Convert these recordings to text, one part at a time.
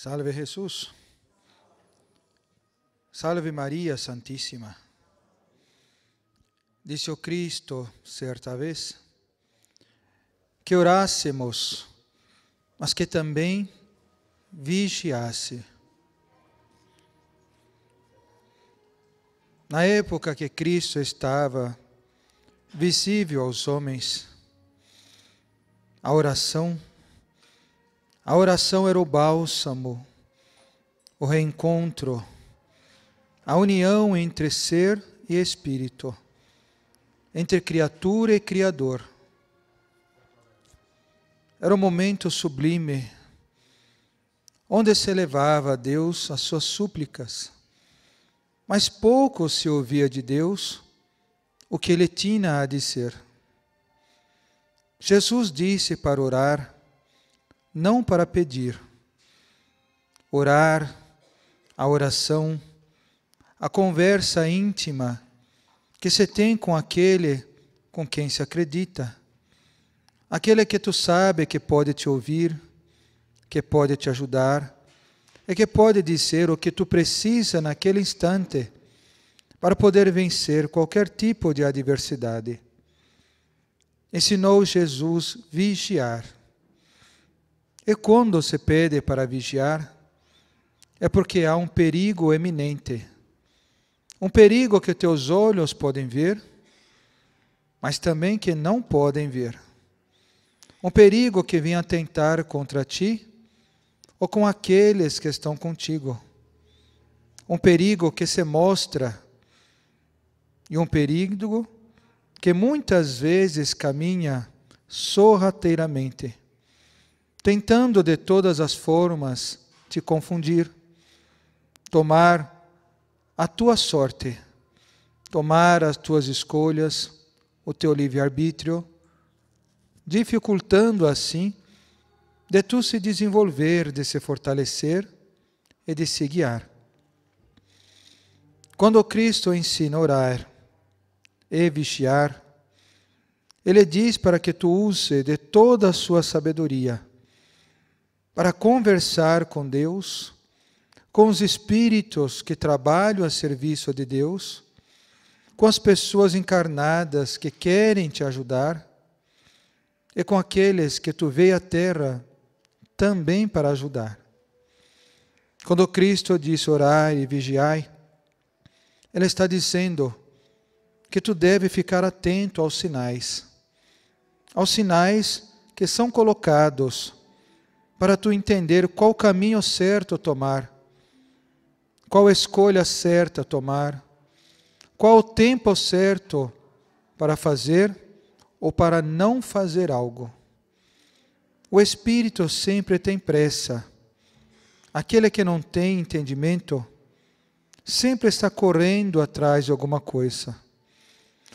Salve Jesus. Salve Maria Santíssima. Disse o Cristo certa vez que orássemos, mas que também vigiasse. Na época que Cristo estava visível aos homens, a oração a oração era o bálsamo, o reencontro, a união entre ser e espírito, entre criatura e criador. Era um momento sublime, onde se elevava a Deus as suas súplicas, mas pouco se ouvia de Deus o que ele tinha a dizer. Jesus disse para orar, não para pedir. Orar, a oração, a conversa íntima que se tem com aquele com quem se acredita, aquele que tu sabe que pode te ouvir, que pode te ajudar, e que pode dizer o que tu precisa naquele instante para poder vencer qualquer tipo de adversidade. Ensinou Jesus vigiar e quando se pede para vigiar, é porque há um perigo eminente. Um perigo que teus olhos podem ver, mas também que não podem ver. Um perigo que vem atentar contra ti ou com aqueles que estão contigo. Um perigo que se mostra e um perigo que muitas vezes caminha sorrateiramente tentando de todas as formas te confundir, tomar a tua sorte, tomar as tuas escolhas, o teu livre-arbítrio, dificultando assim de tu se desenvolver, de se fortalecer e de se guiar. Quando Cristo ensina a orar e vigiar, ele diz para que tu use de toda a sua sabedoria para conversar com Deus, com os espíritos que trabalham a serviço de Deus, com as pessoas encarnadas que querem te ajudar, e com aqueles que tu veio à terra também para ajudar. Quando Cristo disse orar e vigiai, Ele está dizendo que tu deve ficar atento aos sinais, aos sinais que são colocados para tu entender qual caminho certo tomar, qual escolha certa tomar, qual o tempo certo para fazer ou para não fazer algo. O espírito sempre tem pressa. Aquele que não tem entendimento sempre está correndo atrás de alguma coisa.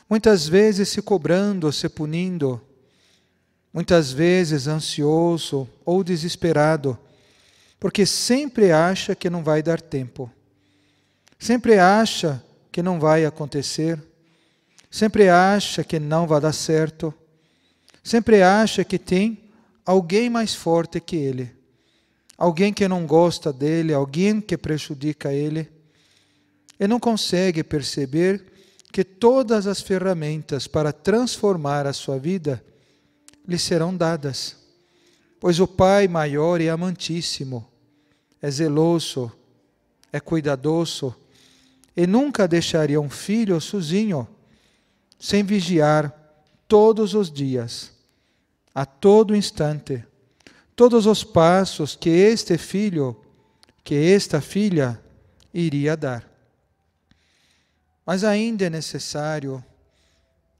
Muitas vezes se cobrando, se punindo muitas vezes ansioso ou desesperado, porque sempre acha que não vai dar tempo, sempre acha que não vai acontecer, sempre acha que não vai dar certo, sempre acha que tem alguém mais forte que ele, alguém que não gosta dele, alguém que prejudica ele. e não consegue perceber que todas as ferramentas para transformar a sua vida lhe serão dadas. Pois o Pai maior e amantíssimo, é zeloso, é cuidadoso, e nunca deixaria um filho sozinho, sem vigiar todos os dias, a todo instante, todos os passos que este filho, que esta filha iria dar. Mas ainda é necessário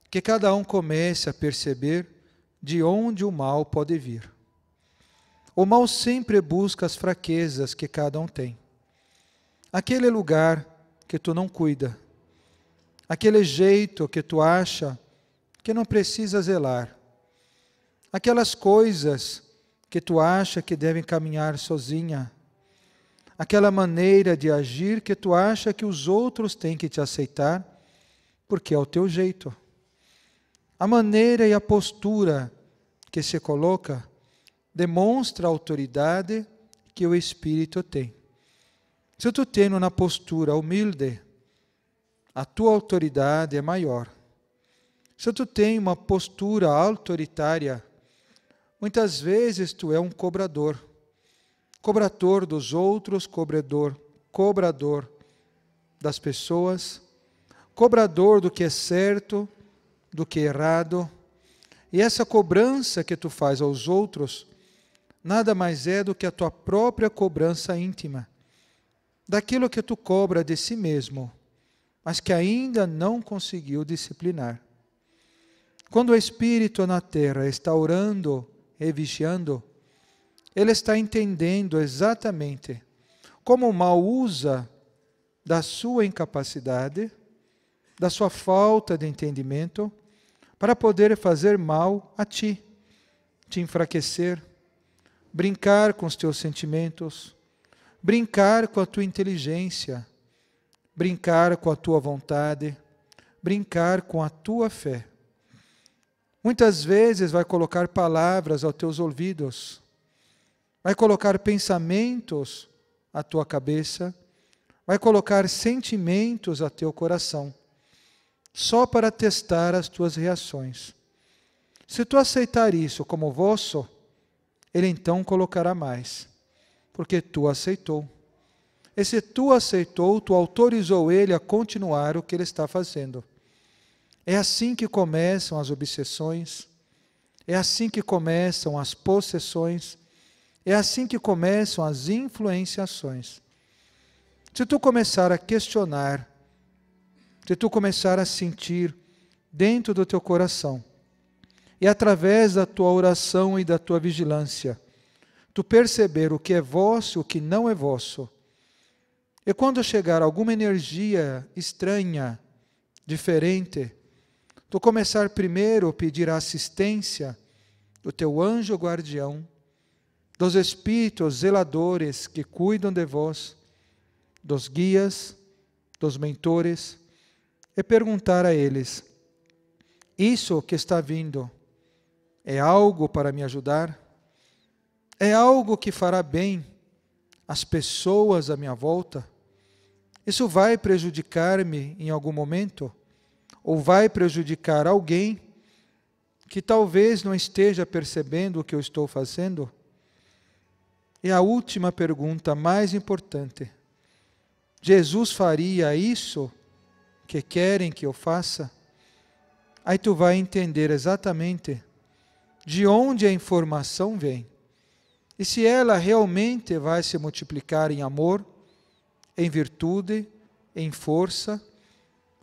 que cada um comece a perceber de onde o mal pode vir. O mal sempre busca as fraquezas que cada um tem. Aquele lugar que tu não cuida, aquele jeito que tu acha que não precisa zelar, aquelas coisas que tu acha que devem caminhar sozinha, aquela maneira de agir que tu acha que os outros têm que te aceitar, porque é o teu jeito. A maneira e a postura que se coloca demonstra a autoridade que o Espírito tem. Se tu tens uma postura humilde, a tua autoridade é maior. Se tu tens uma postura autoritária, muitas vezes tu é um cobrador. Cobrador dos outros, cobrador, cobrador das pessoas, cobrador do que é certo, do que errado. E essa cobrança que tu faz aos outros nada mais é do que a tua própria cobrança íntima, daquilo que tu cobra de si mesmo, mas que ainda não conseguiu disciplinar. Quando o Espírito na terra está orando e vigiando, ele está entendendo exatamente como o mal usa da sua incapacidade, da sua falta de entendimento para poder fazer mal a ti, te enfraquecer, brincar com os teus sentimentos, brincar com a tua inteligência, brincar com a tua vontade, brincar com a tua fé. Muitas vezes vai colocar palavras aos teus ouvidos, vai colocar pensamentos à tua cabeça, vai colocar sentimentos ao teu coração só para testar as tuas reações. Se tu aceitar isso como vosso, ele então colocará mais, porque tu aceitou. E se tu aceitou, tu autorizou ele a continuar o que ele está fazendo. É assim que começam as obsessões, é assim que começam as possessões, é assim que começam as influenciações. Se tu começar a questionar de tu começar a sentir dentro do teu coração. E através da tua oração e da tua vigilância, tu perceber o que é vosso, o que não é vosso. E quando chegar alguma energia estranha, diferente, tu começar primeiro a pedir a assistência do teu anjo guardião, dos espíritos zeladores que cuidam de vós, dos guias, dos mentores, e perguntar a eles: Isso que está vindo é algo para me ajudar? É algo que fará bem às pessoas à minha volta? Isso vai prejudicar-me em algum momento? Ou vai prejudicar alguém que talvez não esteja percebendo o que eu estou fazendo? E a última pergunta, mais importante: Jesus faria isso? que querem que eu faça, aí tu vai entender exatamente de onde a informação vem. E se ela realmente vai se multiplicar em amor, em virtude, em força,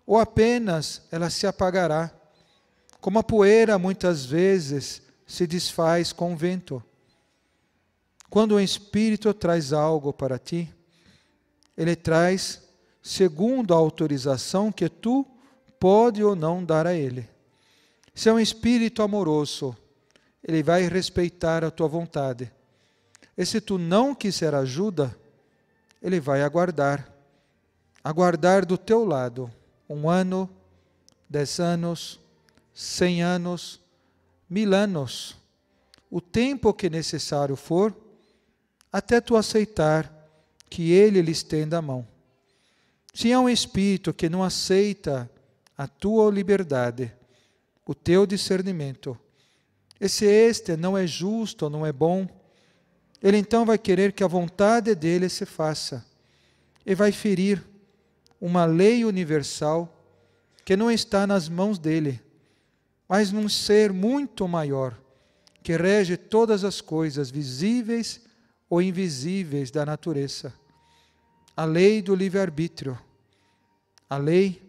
ou apenas ela se apagará, como a poeira muitas vezes se desfaz com o vento. Quando o Espírito traz algo para ti, ele traz segundo a autorização que tu pode ou não dar a ele. Se é um espírito amoroso, ele vai respeitar a tua vontade. E se tu não quiser ajuda, ele vai aguardar. Aguardar do teu lado um ano, dez anos, cem anos, mil anos, o tempo que necessário for, até tu aceitar que ele lhe estenda a mão. Se há um espírito que não aceita a tua liberdade, o teu discernimento, esse este não é justo, ou não é bom, ele então vai querer que a vontade dele se faça e vai ferir uma lei universal que não está nas mãos dele, mas num ser muito maior que rege todas as coisas visíveis ou invisíveis da natureza a lei do livre-arbítrio, a lei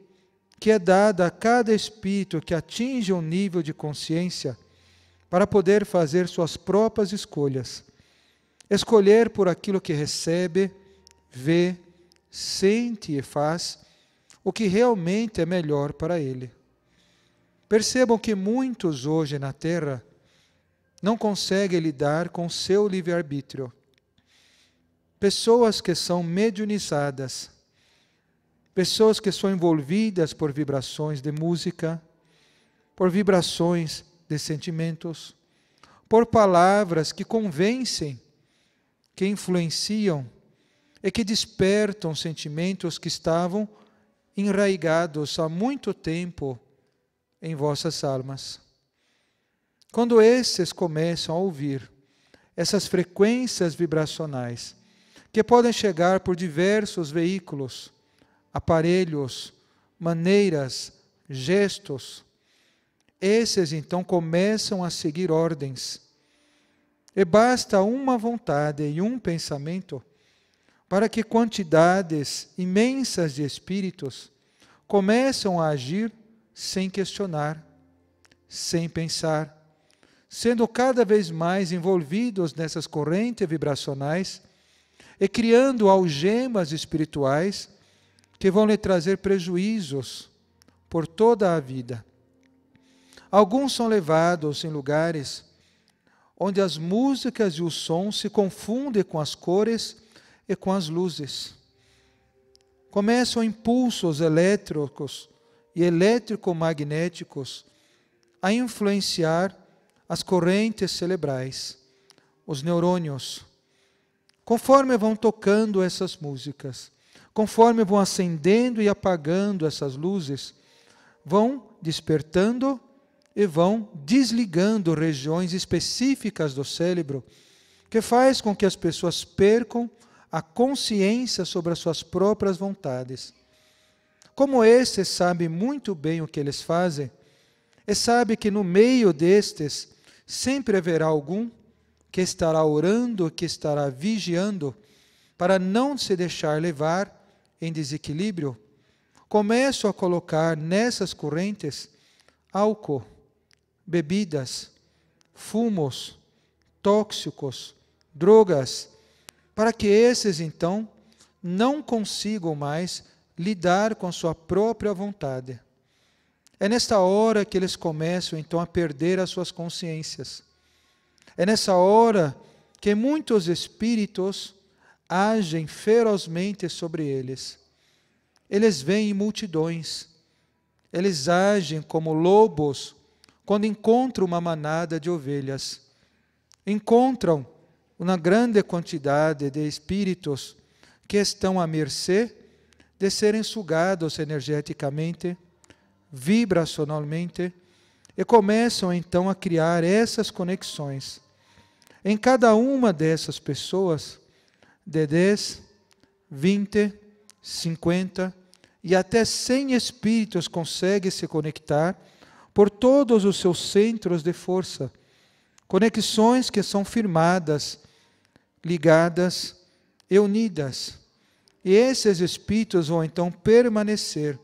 que é dada a cada espírito que atinge um nível de consciência para poder fazer suas próprias escolhas, escolher por aquilo que recebe, vê, sente e faz o que realmente é melhor para ele. Percebam que muitos hoje na Terra não conseguem lidar com seu livre-arbítrio pessoas que são mediunizadas, pessoas que são envolvidas por vibrações de música, por vibrações de sentimentos, por palavras que convencem, que influenciam e que despertam sentimentos que estavam enraigados há muito tempo em vossas almas. Quando esses começam a ouvir essas frequências vibracionais, que podem chegar por diversos veículos, aparelhos, maneiras, gestos. Esses então começam a seguir ordens. E basta uma vontade e um pensamento para que quantidades imensas de espíritos começam a agir sem questionar, sem pensar, sendo cada vez mais envolvidos nessas correntes vibracionais e criando algemas espirituais que vão lhe trazer prejuízos por toda a vida. Alguns são levados em lugares onde as músicas e o som se confundem com as cores e com as luzes. Começam impulsos elétricos e eletromagnéticos a influenciar as correntes cerebrais, os neurônios, Conforme vão tocando essas músicas, conforme vão acendendo e apagando essas luzes, vão despertando e vão desligando regiões específicas do cérebro, que faz com que as pessoas percam a consciência sobre as suas próprias vontades. Como estes sabem muito bem o que eles fazem, e sabe que no meio destes sempre haverá algum que estará orando, que estará vigiando, para não se deixar levar em desequilíbrio, começo a colocar nessas correntes álcool, bebidas, fumos, tóxicos, drogas, para que esses então não consigam mais lidar com sua própria vontade. É nesta hora que eles começam então a perder as suas consciências é nessa hora que muitos espíritos agem ferozmente sobre eles. Eles vêm em multidões. Eles agem como lobos quando encontram uma manada de ovelhas. Encontram uma grande quantidade de espíritos que estão à mercê de serem sugados energeticamente, vibracionalmente e começam então a criar essas conexões. Em cada uma dessas pessoas, de 10, 20, 50 e até 100 espíritos conseguem se conectar por todos os seus centros de força. Conexões que são firmadas, ligadas e unidas. E esses espíritos vão então permanecer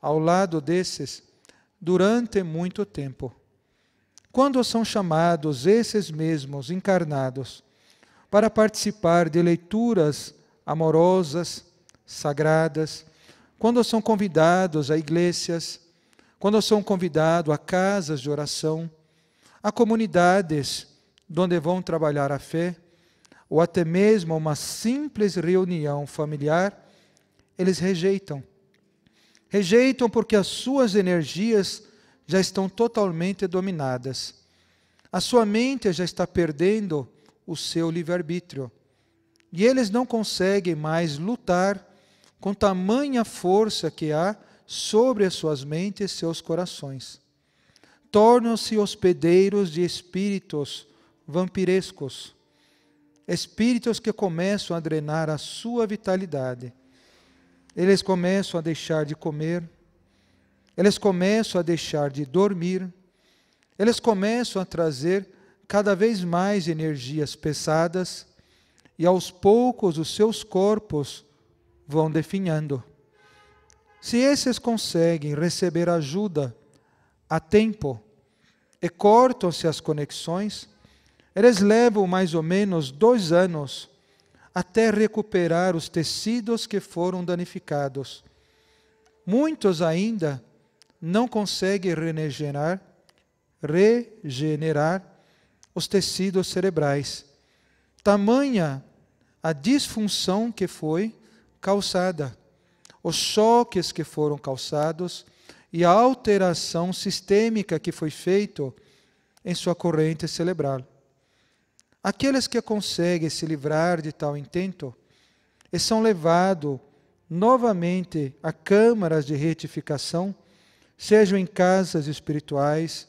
ao lado desses durante muito tempo. Quando são chamados esses mesmos encarnados para participar de leituras amorosas, sagradas, quando são convidados a igrejas, quando são convidados a casas de oração, a comunidades onde vão trabalhar a fé, ou até mesmo uma simples reunião familiar, eles rejeitam Rejeitam porque as suas energias já estão totalmente dominadas. A sua mente já está perdendo o seu livre-arbítrio. E eles não conseguem mais lutar com tamanha força que há sobre as suas mentes e seus corações. Tornam-se hospedeiros de espíritos vampirescos, espíritos que começam a drenar a sua vitalidade eles começam a deixar de comer, eles começam a deixar de dormir, eles começam a trazer cada vez mais energias pesadas e aos poucos os seus corpos vão definhando. Se esses conseguem receber ajuda a tempo e cortam-se as conexões, eles levam mais ou menos dois anos até recuperar os tecidos que foram danificados. Muitos ainda não conseguem regenerar, regenerar os tecidos cerebrais. Tamanha a disfunção que foi causada, os choques que foram causados e a alteração sistêmica que foi feita em sua corrente cerebral. Aqueles que conseguem se livrar de tal intento e são levados novamente a câmaras de retificação, sejam em casas espirituais,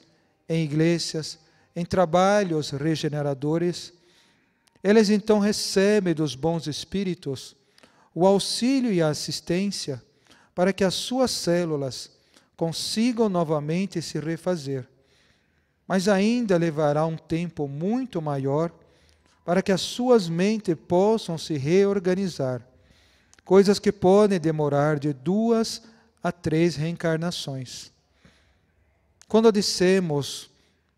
em igrejas, em trabalhos regeneradores, eles então recebem dos bons espíritos o auxílio e a assistência para que as suas células consigam novamente se refazer. Mas ainda levará um tempo muito maior para que as suas mentes possam se reorganizar. Coisas que podem demorar de duas a três reencarnações. Quando dissemos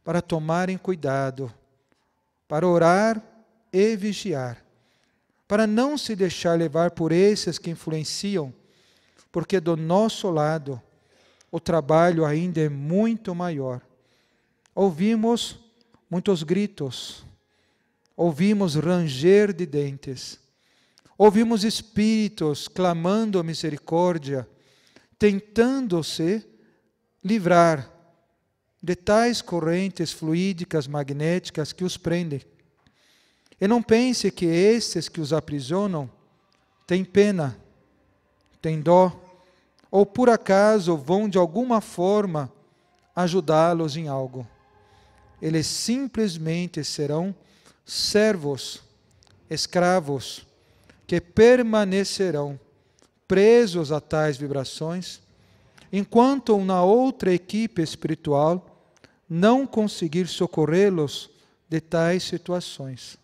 para tomarem cuidado, para orar e vigiar, para não se deixar levar por esses que influenciam, porque do nosso lado o trabalho ainda é muito maior. Ouvimos muitos gritos, Ouvimos ranger de dentes. Ouvimos espíritos clamando a misericórdia, tentando se livrar de tais correntes fluídicas magnéticas que os prendem. E não pense que esses que os aprisionam têm pena, têm dó, ou por acaso vão de alguma forma ajudá-los em algo. Eles simplesmente serão servos, escravos, que permanecerão presos a tais vibrações, enquanto na outra equipe espiritual não conseguir socorrê-los de tais situações.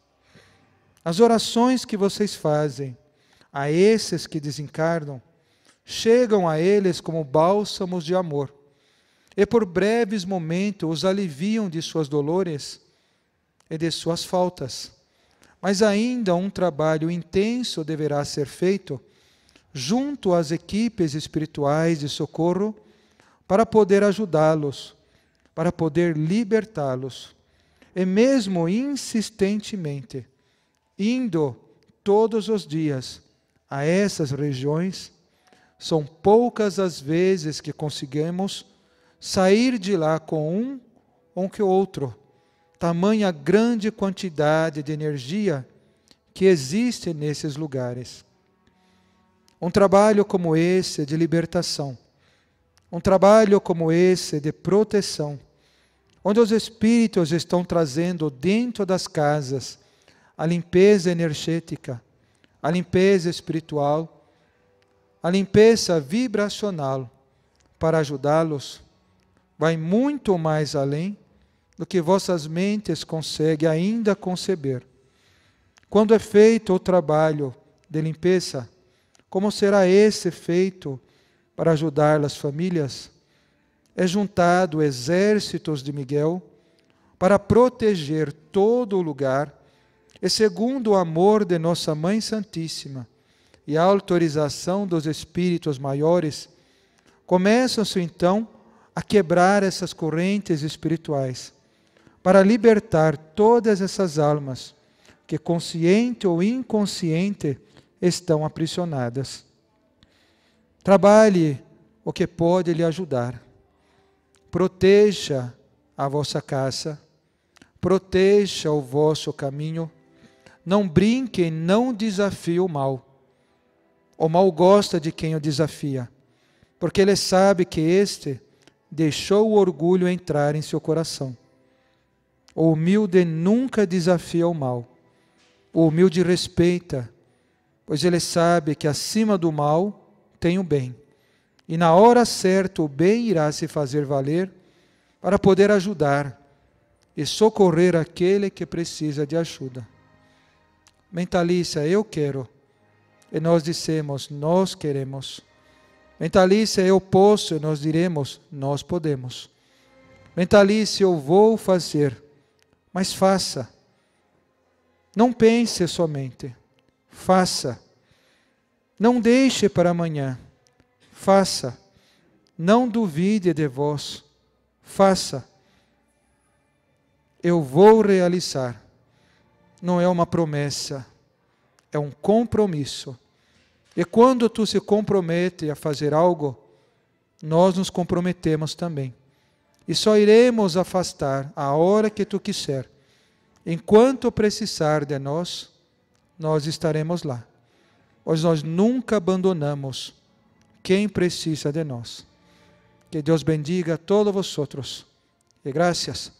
As orações que vocês fazem a esses que desencarnam chegam a eles como bálsamos de amor e por breves momentos os aliviam de suas dolores e de suas faltas. Mas ainda um trabalho intenso deverá ser feito junto às equipes espirituais de socorro para poder ajudá-los, para poder libertá-los. E mesmo insistentemente, indo todos os dias a essas regiões, são poucas as vezes que conseguimos sair de lá com um ou com outro tamanha grande quantidade de energia que existe nesses lugares. Um trabalho como esse de libertação, um trabalho como esse de proteção, onde os espíritos estão trazendo dentro das casas a limpeza energética, a limpeza espiritual, a limpeza vibracional, para ajudá-los, vai muito mais além do que vossas mentes conseguem ainda conceber. Quando é feito o trabalho de limpeza, como será esse feito para ajudar as famílias? É juntado exércitos de Miguel para proteger todo o lugar, e segundo o amor de Nossa Mãe Santíssima e a autorização dos espíritos maiores, começam-se então a quebrar essas correntes espirituais para libertar todas essas almas que, consciente ou inconsciente, estão aprisionadas. Trabalhe o que pode lhe ajudar. Proteja a vossa casa, proteja o vosso caminho. Não brinque, não desafie o mal. O mal gosta de quem o desafia, porque ele sabe que este deixou o orgulho entrar em seu coração. O humilde nunca desafia o mal. O humilde respeita, pois ele sabe que acima do mal tem o bem. E na hora certa o bem irá se fazer valer para poder ajudar e socorrer aquele que precisa de ajuda. Mentalícia, eu quero. E nós dissemos, nós queremos. Mentalícia, eu posso, e nós diremos, nós podemos. Mentalícia, eu vou fazer mas faça. Não pense somente, faça. Não deixe para amanhã, faça. Não duvide de vós, faça. Eu vou realizar. Não é uma promessa, é um compromisso. E quando tu se compromete a fazer algo, nós nos comprometemos também e só iremos afastar a hora que tu quiser. Enquanto precisar de nós, nós estaremos lá. Pois nós nunca abandonamos quem precisa de nós. Que Deus bendiga a todos vós E graças.